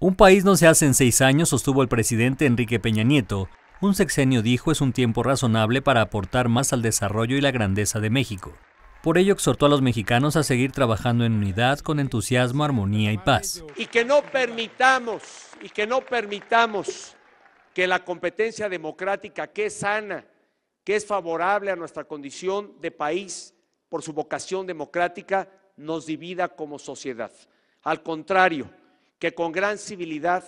Un país no se hace en seis años, sostuvo el presidente Enrique Peña Nieto. Un sexenio, dijo, es un tiempo razonable para aportar más al desarrollo y la grandeza de México. Por ello exhortó a los mexicanos a seguir trabajando en unidad con entusiasmo, armonía y paz. Y que no permitamos, y que no permitamos que la competencia democrática, que es sana, que es favorable a nuestra condición de país por su vocación democrática, nos divida como sociedad. Al contrario, que con gran civilidad,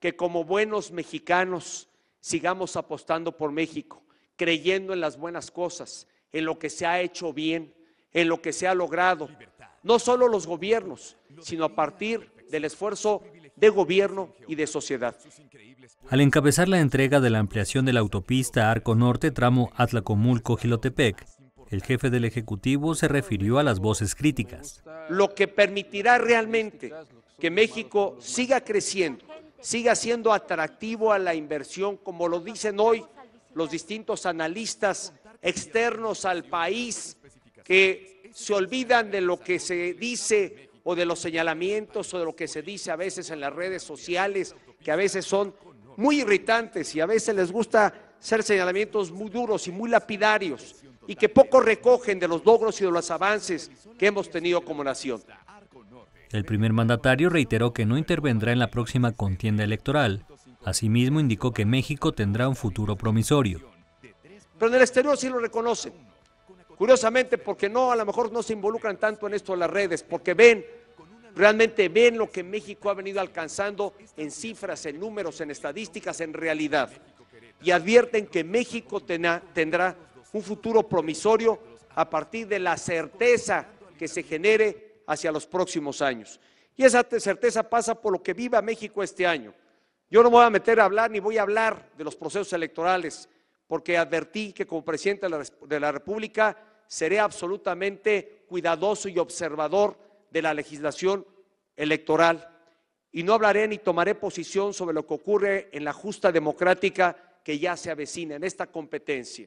que como buenos mexicanos sigamos apostando por México, creyendo en las buenas cosas, en lo que se ha hecho bien, en lo que se ha logrado, no solo los gobiernos, sino a partir del esfuerzo de gobierno y de sociedad. Al encabezar la entrega de la ampliación de la autopista Arco Norte tramo Atlacomulco-Gilotepec, el jefe del Ejecutivo se refirió a las voces críticas. Lo que permitirá realmente que México siga creciendo, siga siendo atractivo a la inversión, como lo dicen hoy los distintos analistas externos al país, que se olvidan de lo que se dice o de los señalamientos o de lo que se dice a veces en las redes sociales, que a veces son muy irritantes y a veces les gusta ser señalamientos muy duros y muy lapidarios y que poco recogen de los logros y de los avances que hemos tenido como nación. El primer mandatario reiteró que no intervendrá en la próxima contienda electoral. Asimismo, indicó que México tendrá un futuro promisorio. Pero en el exterior sí lo reconocen. Curiosamente, porque no, a lo mejor no se involucran tanto en esto las redes, porque ven, realmente ven lo que México ha venido alcanzando en cifras, en números, en estadísticas, en realidad. Y advierten que México tendrá un futuro promisorio a partir de la certeza que se genere hacia los próximos años. Y esa certeza pasa por lo que viva México este año. Yo no voy a meter a hablar ni voy a hablar de los procesos electorales, porque advertí que como presidente de la República seré absolutamente cuidadoso y observador de la legislación electoral. Y no hablaré ni tomaré posición sobre lo que ocurre en la justa democrática que ya se avecina, en esta competencia.